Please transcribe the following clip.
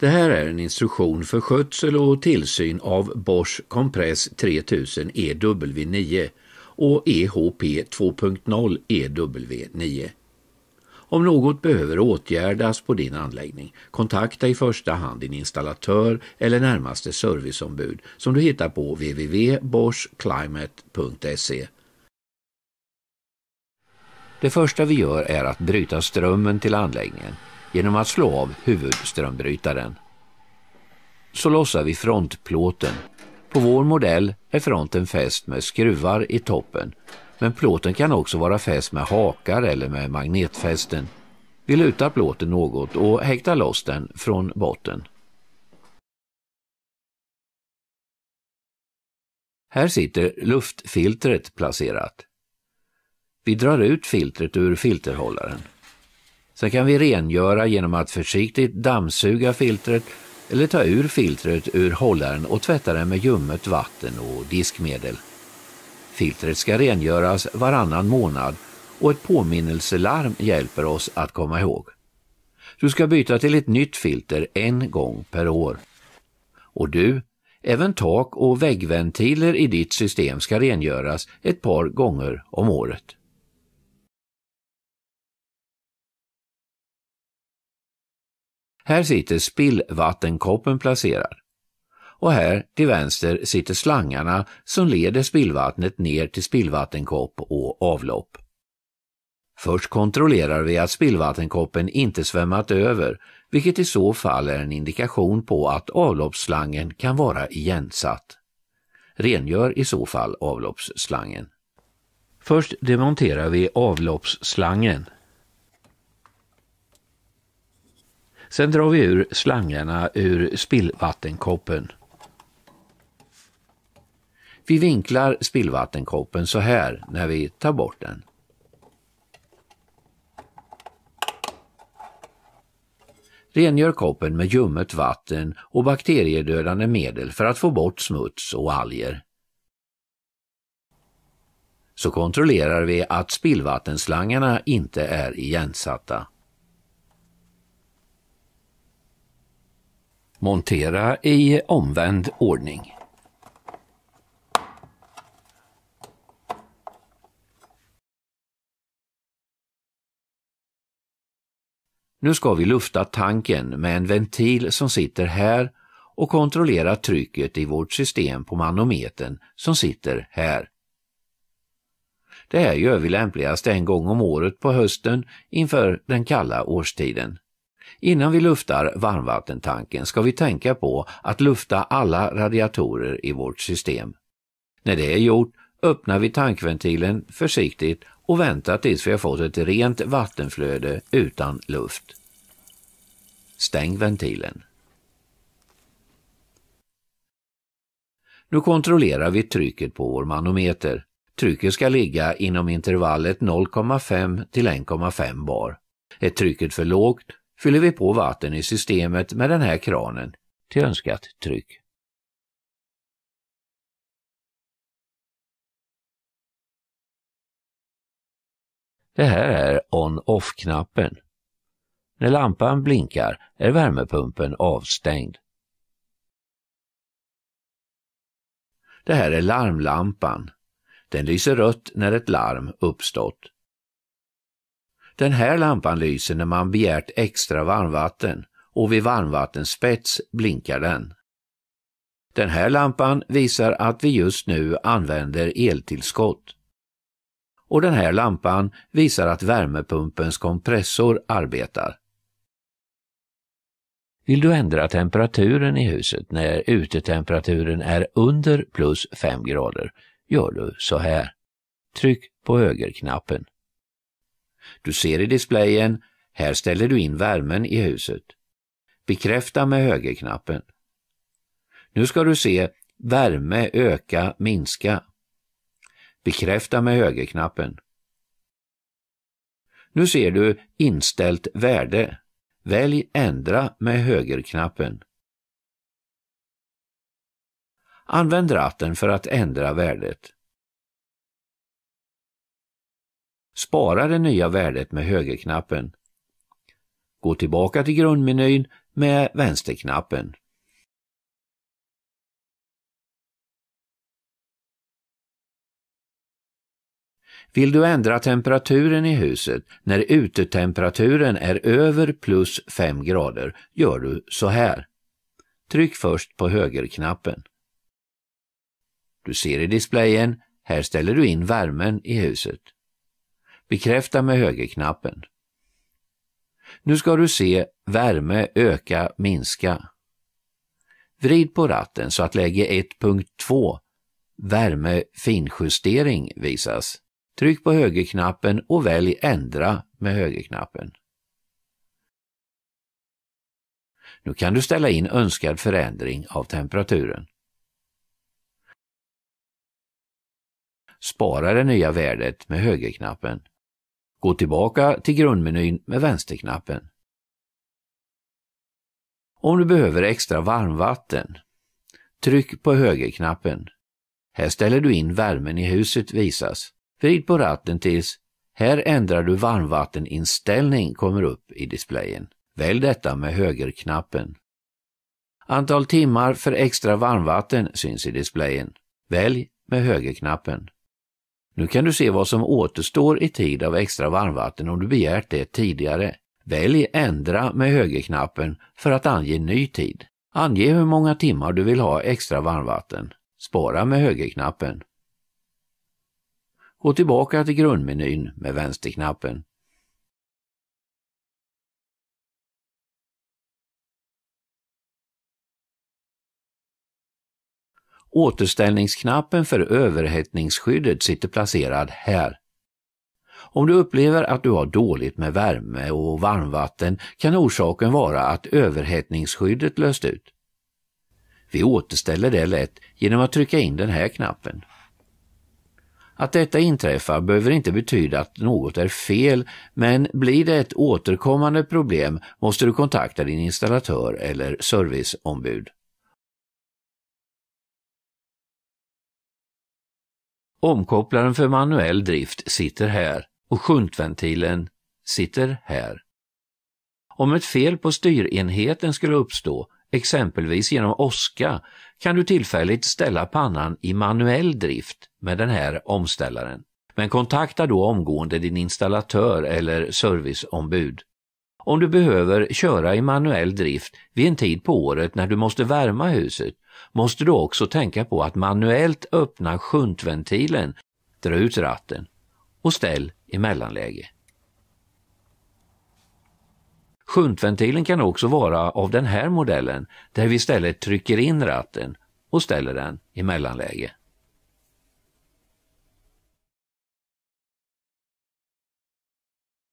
Det här är en instruktion för skötsel och tillsyn av Bosch Kompress 3000 EW9 och EHP 2.0 EW9. Om något behöver åtgärdas på din anläggning, kontakta i första hand din installatör eller närmaste serviceombud som du hittar på www.boschclimate.se. Det första vi gör är att bryta strömmen till anläggningen genom att slå av huvudströmbrytaren. Så lossar vi frontplåten. På vår modell är fronten fäst med skruvar i toppen, men plåten kan också vara fäst med hakar eller med magnetfästen. Vi lutar plåten något och häktar loss den från botten. Här sitter luftfiltret placerat. Vi drar ut filtret ur filterhållaren. Sen kan vi rengöra genom att försiktigt dammsuga filtret eller ta ur filtret ur hållaren och tvätta den med ljummet vatten och diskmedel. Filtret ska rengöras varannan månad och ett påminnelselarm hjälper oss att komma ihåg. Du ska byta till ett nytt filter en gång per år. Och du, även tak och väggventiler i ditt system ska rengöras ett par gånger om året. Här sitter spillvattenkoppen placerad. Och här till vänster sitter slangarna som leder spillvattnet ner till spillvattenkopp och avlopp. Först kontrollerar vi att spillvattenkoppen inte svämmat över, vilket i så fall är en indikation på att avloppsslangen kan vara igensatt. Rengör i så fall avloppsslangen. Först demonterar vi avloppsslangen. Sen drar vi ur slangarna ur spillvattenkoppen. Vi vinklar spillvattenkoppen så här när vi tar bort den. Rengör koppen med ljummet vatten och bakteriedödande medel för att få bort smuts och alger. Så kontrollerar vi att spillvattenslangarna inte är igensatta. Montera i omvänd ordning. Nu ska vi lufta tanken med en ventil som sitter här och kontrollera trycket i vårt system på manometern som sitter här. Det här gör vi lämpligast en gång om året på hösten inför den kalla årstiden. Innan vi luftar varmvattentanken ska vi tänka på att lufta alla radiatorer i vårt system. När det är gjort öppnar vi tankventilen försiktigt och väntar tills vi har fått ett rent vattenflöde utan luft. Stäng ventilen. Nu kontrollerar vi trycket på vår manometer. Trycket ska ligga inom intervallet 0,5 till 1,5 bar. Är trycket för lågt fyller vi på vatten i systemet med den här kranen till önskat tryck. Det här är on-off-knappen. När lampan blinkar är värmepumpen avstängd. Det här är larmlampan. Den lyser rött när ett larm uppstått. Den här lampan lyser när man begärt extra varmvatten och vid varmvattenspets blinkar den. Den här lampan visar att vi just nu använder eltillskott. Och den här lampan visar att värmepumpens kompressor arbetar. Vill du ändra temperaturen i huset när utetemperaturen är under plus 5 grader gör du så här. Tryck på högerknappen. Du ser i displayen, här ställer du in värmen i huset. Bekräfta med högerknappen. Nu ska du se värme öka, minska. Bekräfta med högerknappen. Nu ser du inställt värde. Välj ändra med högerknappen. Använd ratten för att ändra värdet. Spara det nya värdet med högerknappen. Gå tillbaka till grundmenyn med vänsterknappen. Vill du ändra temperaturen i huset när utetemperaturen är över plus 5 grader gör du så här. Tryck först på högerknappen. Du ser i displayen, här ställer du in värmen i huset. Bekräfta med högerknappen. Nu ska du se värme öka minska. Vrid på ratten så att läge 1.2 värme finjustering visas. Tryck på högerknappen och välj ändra med högerknappen. Nu kan du ställa in önskad förändring av temperaturen. Spara det nya värdet med högerknappen. Gå tillbaka till grundmenyn med vänsterknappen. Om du behöver extra varmvatten, tryck på högerknappen. Här ställer du in värmen i huset visas. Vrid på ratten tills Här ändrar du varmvatteninställning kommer upp i displayen. Välj detta med högerknappen. Antal timmar för extra varmvatten syns i displayen. Välj med högerknappen. Nu kan du se vad som återstår i tid av extra varmvatten om du begärt det tidigare. Välj Ändra med högerknappen för att ange ny tid. Ange hur många timmar du vill ha extra varmvatten. Spara med högerknappen. Gå tillbaka till grundmenyn med vänsterknappen. Återställningsknappen för överhettningsskyddet sitter placerad här. Om du upplever att du har dåligt med värme och varmvatten kan orsaken vara att överhettningsskyddet löst ut. Vi återställer det lätt genom att trycka in den här knappen. Att detta inträffar behöver inte betyda att något är fel, men blir det ett återkommande problem måste du kontakta din installatör eller serviceombud. Omkopplaren för manuell drift sitter här och sjuntventilen sitter här. Om ett fel på styrenheten skulle uppstå, exempelvis genom åska, kan du tillfälligt ställa pannan i manuell drift med den här omställaren. Men kontakta då omgående din installatör eller serviceombud. Om du behöver köra i manuell drift vid en tid på året när du måste värma huset måste du också tänka på att manuellt öppna shuntventilen, dra ut ratten och ställ i mellanläge. Shuntventilen kan också vara av den här modellen där vi istället trycker in ratten och ställer den i mellanläge.